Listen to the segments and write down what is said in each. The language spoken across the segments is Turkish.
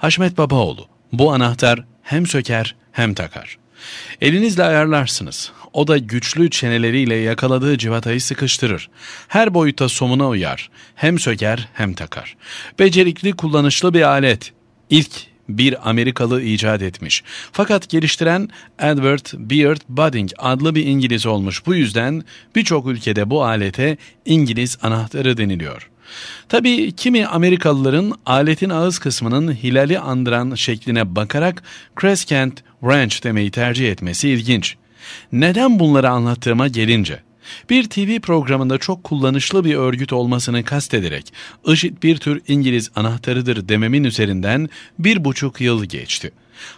Haşmet Babaoğlu, bu anahtar hem söker hem takar. Elinizle ayarlarsınız. O da güçlü çeneleriyle yakaladığı civatayı sıkıştırır. Her boyuta somuna uyar. Hem söker hem takar. Becerikli kullanışlı bir alet. İlk bir Amerikalı icat etmiş. Fakat geliştiren Edward Beard Budding adlı bir İngiliz olmuş. Bu yüzden birçok ülkede bu alete İngiliz anahtarı deniliyor. Tabi kimi Amerikalıların aletin ağız kısmının hilali andıran şekline bakarak Crescent Ranch demeyi tercih etmesi ilginç. Neden bunları anlattığıma gelince, bir TV programında çok kullanışlı bir örgüt olmasını kastederek IŞİD bir tür İngiliz anahtarıdır dememin üzerinden bir buçuk yıl geçti.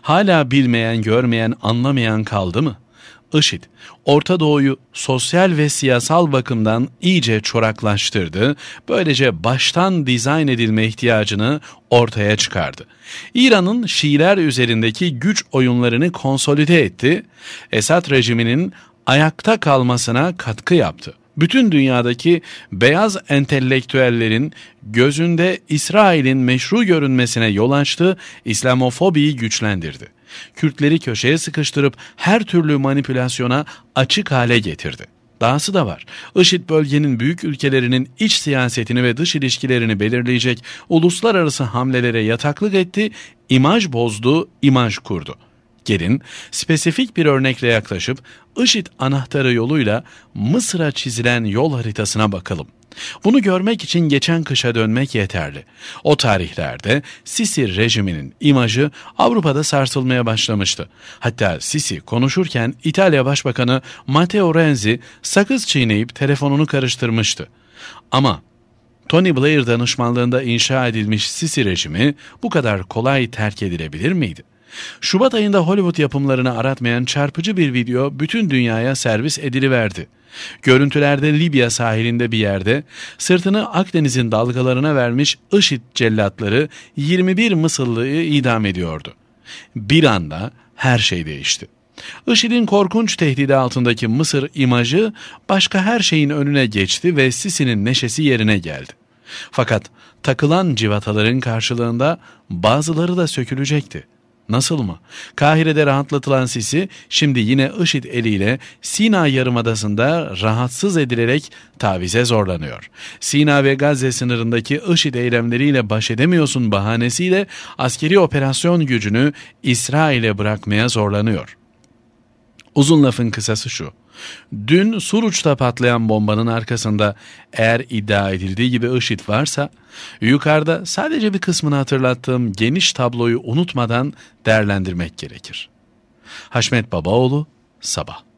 Hala bilmeyen, görmeyen, anlamayan kaldı mı? IŞİD, Orta Doğu'yu sosyal ve siyasal bakımdan iyice çoraklaştırdı, böylece baştan dizayn edilme ihtiyacını ortaya çıkardı. İran'ın Şiiler üzerindeki güç oyunlarını konsolide etti, Esad rejiminin ayakta kalmasına katkı yaptı bütün dünyadaki beyaz entelektüellerin gözünde İsrail'in meşru görünmesine yol açtı, İslamofobiyi güçlendirdi. Kürtleri köşeye sıkıştırıp her türlü manipülasyona açık hale getirdi. Dahası da var. IŞİD bölgenin büyük ülkelerinin iç siyasetini ve dış ilişkilerini belirleyecek uluslararası hamlelere yataklık etti, imaj bozdu, imaj kurdu.'' Gelin spesifik bir örnekle yaklaşıp IŞİD anahtarı yoluyla Mısır'a çizilen yol haritasına bakalım. Bunu görmek için geçen kışa dönmek yeterli. O tarihlerde Sisi rejiminin imajı Avrupa'da sarsılmaya başlamıştı. Hatta Sisi konuşurken İtalya Başbakanı Matteo Renzi sakız çiğneyip telefonunu karıştırmıştı. Ama Tony Blair danışmanlığında inşa edilmiş Sisi rejimi bu kadar kolay terk edilebilir miydi? Şubat ayında Hollywood yapımlarını aratmayan çarpıcı bir video bütün dünyaya servis ediliverdi. Görüntülerde Libya sahilinde bir yerde sırtını Akdeniz'in dalgalarına vermiş IŞİD cellatları 21 Mısırlıyı idam ediyordu. Bir anda her şey değişti. IŞİD'in korkunç tehdidi altındaki Mısır imajı başka her şeyin önüne geçti ve Sisi'nin neşesi yerine geldi. Fakat takılan civataların karşılığında bazıları da sökülecekti. Nasıl mı? Kahire'de rahatlatılan Sisi şimdi yine IŞİD eliyle Sina Yarımadası'nda rahatsız edilerek tavize zorlanıyor. Sina ve Gazze sınırındaki IŞİD eylemleriyle baş edemiyorsun bahanesiyle askeri operasyon gücünü İsrail'e bırakmaya zorlanıyor. Uzun lafın kısası şu. Dün Suruç'ta patlayan bombanın arkasında eğer iddia edildiği gibi IŞİD varsa yukarıda sadece bir kısmını hatırlattığım geniş tabloyu unutmadan değerlendirmek gerekir. Haşmet Babaoğlu, Sabah